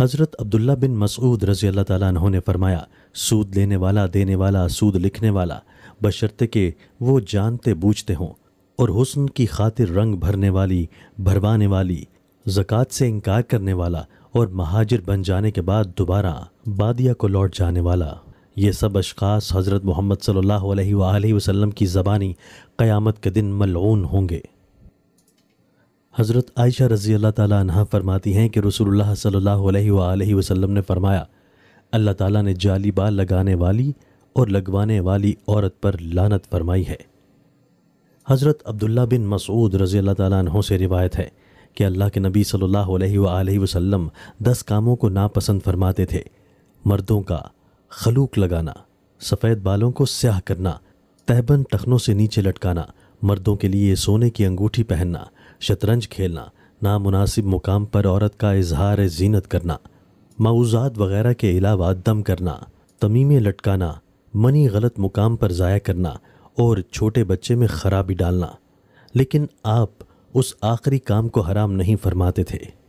हज़रत अब्दुल्ला बिन मसऊद रज़ी अल्लाह ताली ने फरमाया सूद लेने वाला देने वाला सूद लिखने वाला बशर्ते के वो जानते बूझते हों और हुस्न की खातिर रंग भरने वाली भरवाने वाली ज़क़़त से इनकार करने वाला और महाजिर बन जाने के बाद दोबारा बादिया को लौट जाने वाला ये सब अशखास हज़रत मोहम्मद सल्लल्लाहु अलैहि वसल्लम की ज़बानी क़यामत के दिन मलून होंगे हज़रत आयशा रज़ी अल्लाह ताली फरमाती हैं कि रसूलुल्लाह सल्लल्लाहु अलैहि वसल्लम ने फरमाया अल्लाह ताला ने जाली बाल लगाने वाली और लगवाने वाली औरत पर लानत फरमाई है हज़रत अब्दुल्ला बिन मसूद रज़ी अल्लाह तहों से रिवायत है कि अल्लाह के नबी सल्लल्लाहु अलैहि वसल्लम दस कामों को नापसंद फरमाते थे मर्दों का खलूक लगाना सफ़ेद बालों को स्याह करना तहबन टखनों से नीचे लटकाना मर्दों के लिए सोने की अंगूठी पहनना शतरंज खेलना नामुनासिब मुकाम पर औरत का इजहार जीनत करना मऊजात वगैरह के अलावा दम करना तमीमें लटकाना मनी गलत मुकाम पर ज़ाया करना और छोटे बच्चे में खराबी डालना लेकिन आप उस आखिरी काम को हराम नहीं फरमाते थे